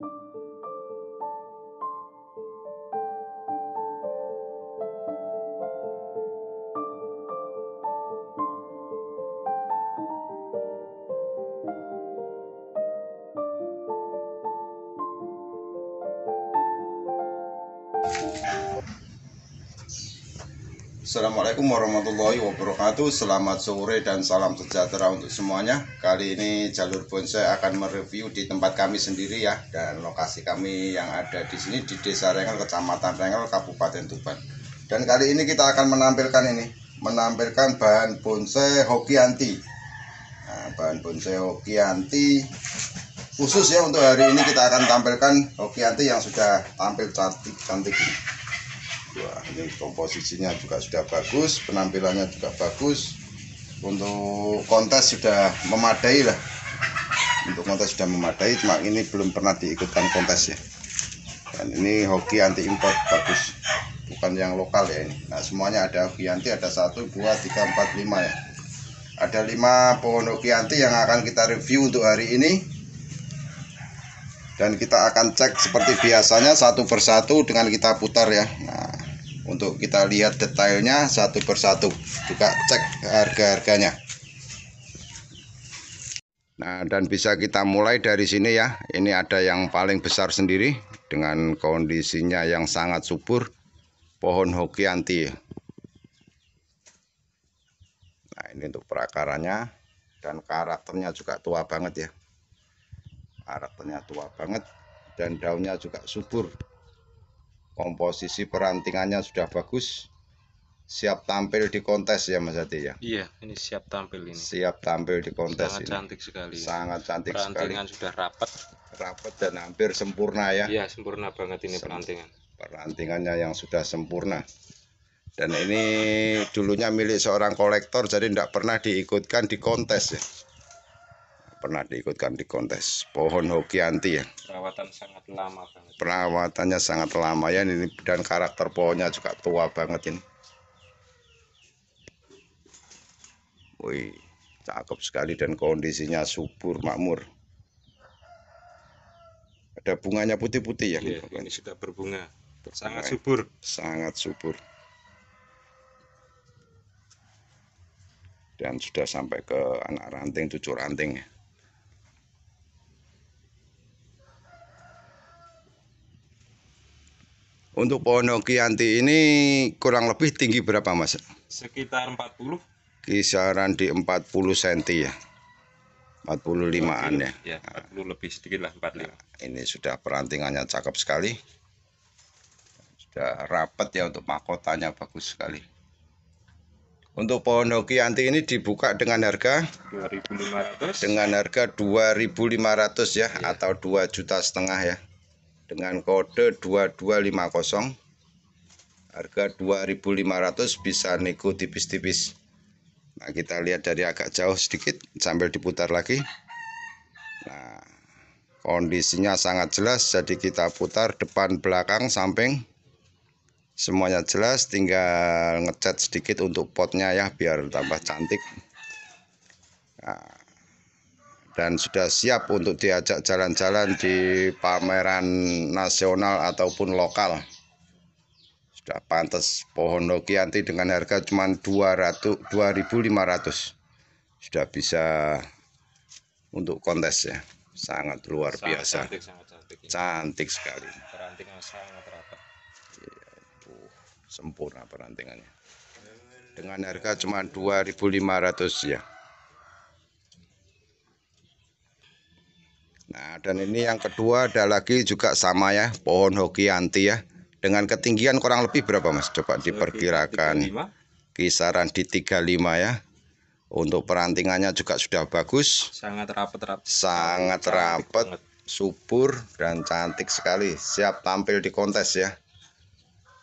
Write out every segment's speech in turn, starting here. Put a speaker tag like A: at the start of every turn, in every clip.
A: you Assalamualaikum warahmatullahi wabarakatuh Selamat sore dan salam sejahtera untuk semuanya Kali ini Jalur Bonsai akan mereview di tempat kami sendiri ya Dan lokasi kami yang ada di sini di Desa Rengel, Kecamatan Rengel, Kabupaten Tuban Dan kali ini kita akan menampilkan ini Menampilkan bahan bonsai Hokianti nah, Bahan bonsai Hokianti anti Khusus ya untuk hari ini kita akan tampilkan Hokianti yang sudah tampil cantik-cantik ini Wah, ini komposisinya juga sudah bagus, penampilannya juga bagus. Untuk kontes sudah memadai lah. Untuk kontes sudah memadai, cuma ini belum pernah diikutkan kontes ya. Dan ini hoki anti import bagus, bukan yang lokal ya ini. Nah, semuanya ada hoki anti, ada satu, dua, tiga, empat, lima ya. Ada lima pohon hoki anti yang akan kita review untuk hari ini dan kita akan cek seperti biasanya satu persatu dengan kita putar ya nah, untuk kita lihat detailnya satu persatu juga cek harga-harganya Nah dan bisa kita mulai dari sini ya ini ada yang paling besar sendiri dengan kondisinya yang sangat subur pohon hokianti Nah ini untuk perakarannya dan karakternya juga tua banget ya karakternya tua banget dan daunnya juga subur komposisi perantingannya sudah bagus siap tampil di kontes ya Mas Hati ya iya ini siap tampil ini siap tampil di kontes sangat ini. cantik sekali sangat cantik perantingan sekali. sudah rapat rapat dan hampir sempurna ya iya sempurna banget ini Sem perantingan perantingannya yang sudah sempurna dan ini dulunya milik seorang kolektor jadi tidak pernah diikutkan di kontes ya pernah diikutkan di kontes pohon hokianti ya perawatan sangat lama banget perawatannya sangat lama ya ini dan karakter pohonnya juga tua banget ini wih cakep sekali dan kondisinya subur makmur ada bunganya putih-putih ya, ya ini sudah berbunga sangat ya. subur sangat subur dan sudah sampai ke anak ranting cucu ranting ya Untuk pohon Kianti ini kurang lebih tinggi berapa Mas? Sekitar 40. Kisaran di 40 cm ya. 45-an ya. Ya, 40 lebih sedikit lah 45. Nah, ini sudah perantingannya cakep sekali. Sudah rapat ya untuk mahkotanya bagus sekali. Untuk pohon hoki anti ini dibuka dengan harga 2.500 dengan harga 2.500 ya, ya atau 2 juta setengah ya dengan kode 2250 harga 2500 bisa nego tipis-tipis nah kita lihat dari agak jauh sedikit sambil diputar lagi nah kondisinya sangat jelas jadi kita putar depan belakang samping semuanya jelas tinggal ngecat sedikit untuk potnya ya biar tambah cantik nah, dan sudah siap untuk diajak jalan-jalan di pameran nasional ataupun lokal. Sudah pantas pohon Nokianti dengan harga cuma 200 2.500. Sudah bisa untuk kontes ya. Sangat luar sangat biasa. Cantik, sangat cantik. Ya. Cantik sekali. Perantingan sangat rapat. Ya, tuh, sempurna perantingannya. Dengan harga cuma 2.500 ya. Nah, dan ini yang kedua ada lagi juga sama ya, pohon hoki anti ya. Dengan ketinggian kurang lebih berapa Mas? Coba diperkirakan. Kisaran di 35 ya. Untuk perantingannya juga sudah bagus. Sangat rapat-rapat. Sangat rapat, subur dan cantik sekali. Siap tampil di kontes ya.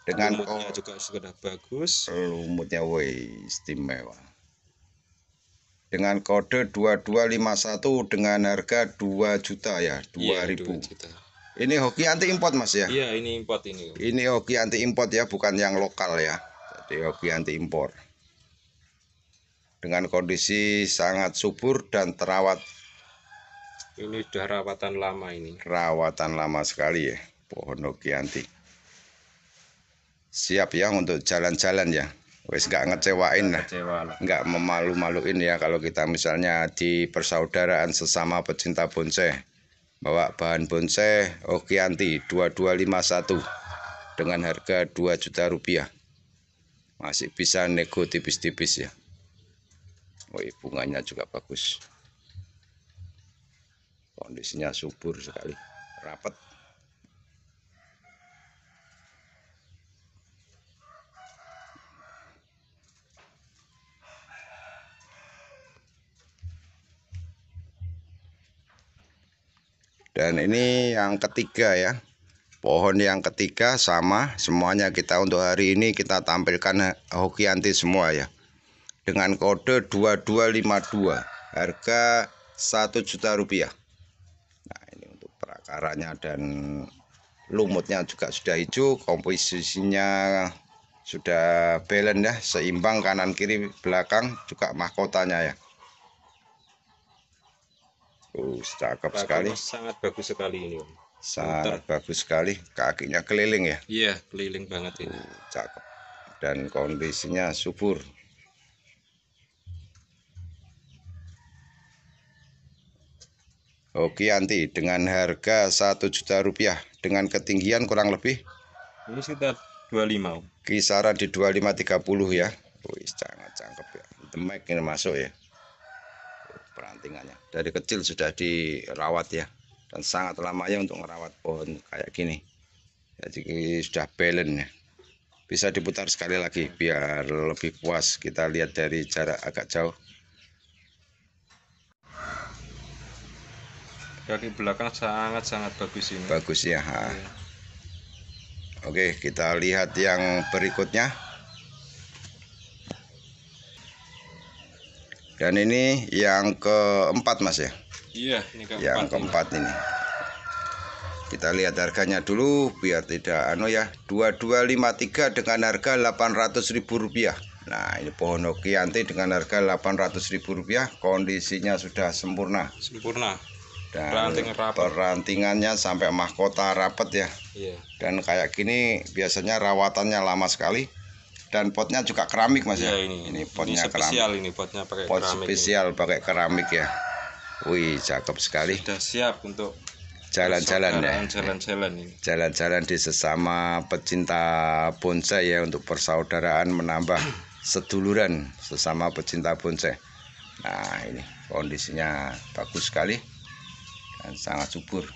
A: Dengan lumutnya juga sudah bagus. Lumutnya woi istimewa dengan kode 2251 dengan harga 2 juta ya 2000 ya, 2 juta. ini hoki anti import mas ya iya ini import ini ini hoki anti import ya bukan yang lokal ya jadi hoki anti impor dengan kondisi sangat subur dan terawat ini sudah rawatan lama ini rawatan lama sekali ya pohon hoki anti siap ya untuk jalan-jalan ya Wes gak ngecewain lah nggak memalu-maluin ya kalau kita misalnya di persaudaraan sesama pecinta bonsai bawa bahan bonsai Okianti 2251 dengan harga 2 juta rupiah masih bisa nego tipis-tipis ya Woi bunganya juga bagus kondisinya subur sekali rapat dan ini yang ketiga ya pohon yang ketiga sama semuanya kita untuk hari ini kita tampilkan Hokianti semua ya dengan kode 2252 harga 1 juta rupiah nah ini untuk perakarannya dan lumutnya juga sudah hijau komposisinya sudah balance ya seimbang kanan kiri belakang juga mahkotanya ya Oh, bagus, cakep sekali. Sangat bagus sekali ini, Sangat Bentar. bagus sekali. Kakinya keliling ya? Iya, keliling banget ini. Oh, cakep. Dan kondisinya subur. Oke, Anti, dengan harga satu juta rupiah dengan ketinggian kurang lebih ini sekitar 25. Kisaran di 25 30 ya. Wih, sangat cakep ya. Demek ini masuk ya tinggalnya Dari kecil sudah dirawat ya dan sangat lama ya untuk merawat pohon kayak gini. Jadi sudah balance ya. Bisa diputar sekali lagi biar lebih puas kita lihat dari jarak agak jauh. Dari belakang sangat-sangat bagus ini. Bagus ya. Ha. Iya. Oke, kita lihat yang berikutnya. Dan ini yang keempat mas ya? Iya, ini keempat. Yang keempat ini. ini. Kita lihat harganya dulu biar tidak anu ya. 2253 dengan harga 800.000 rupiah. Nah, ini pohon Nokianti dengan harga 800.000 rupiah. Kondisinya sudah sempurna. Sempurna. Dan Ranting rapat. perantingannya sampai mahkota rapat ya. Iya. Dan kayak gini biasanya rawatannya lama sekali dan potnya juga keramik mas ya, ya? ini ini potnya ini spesial keramik. ini potnya pakai pot keramik spesial ini. pakai keramik ya wih cakep sekali sudah siap untuk jalan-jalan ya jalan-jalan ini jalan-jalan di sesama pecinta bonsai ya untuk persaudaraan menambah seduluran sesama pecinta bonsai nah ini kondisinya bagus sekali dan sangat subur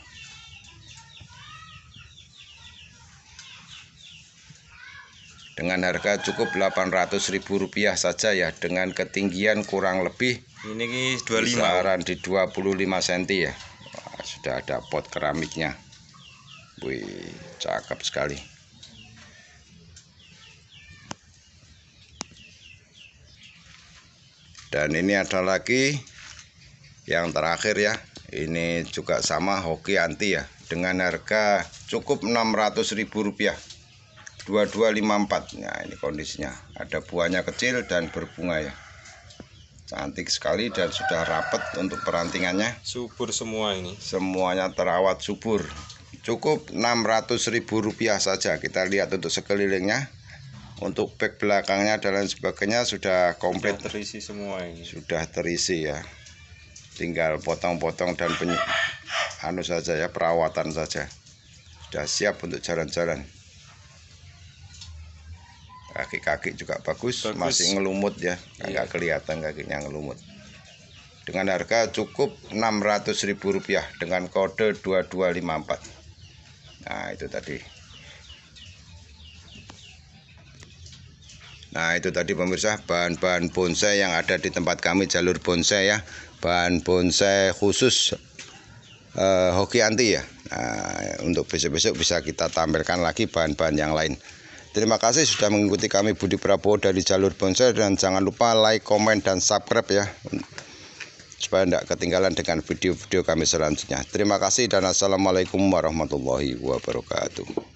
A: dengan harga cukup Rp800.000 saja ya dengan ketinggian kurang lebih ini 25 kisaran di 25 cm ya Wah, sudah ada pot keramiknya wih cakep sekali dan ini ada lagi yang terakhir ya ini juga sama hoki anti ya dengan harga cukup Rp600.000 rupiah 2254 ya ini kondisinya ada buahnya kecil dan berbunga ya cantik sekali dan sudah rapet untuk perantingannya subur semua ini semuanya terawat subur cukup 600.000 rupiah saja kita lihat untuk sekelilingnya untuk back belakangnya dan lain sebagainya sudah komplit sudah terisi semua ini sudah terisi ya tinggal potong-potong dan penyu anu saja ya perawatan saja sudah siap untuk jalan-jalan kaki-kaki juga bagus, bagus. masih ngelumut ya iya. nggak iya. kelihatan kakinya ngelumut dengan harga cukup rp rupiah dengan kode 2254 nah itu tadi nah itu tadi pemirsa bahan-bahan bonsai yang ada di tempat kami jalur bonsai ya bahan bonsai khusus eh, hoki anti ya nah, untuk besok-besok bisa kita tampilkan lagi bahan-bahan yang lain Terima kasih sudah mengikuti kami Budi Prabowo dari Jalur Bonsai dan jangan lupa like, komen, dan subscribe ya supaya tidak ketinggalan dengan video-video kami selanjutnya. Terima kasih dan assalamualaikum warahmatullahi wabarakatuh.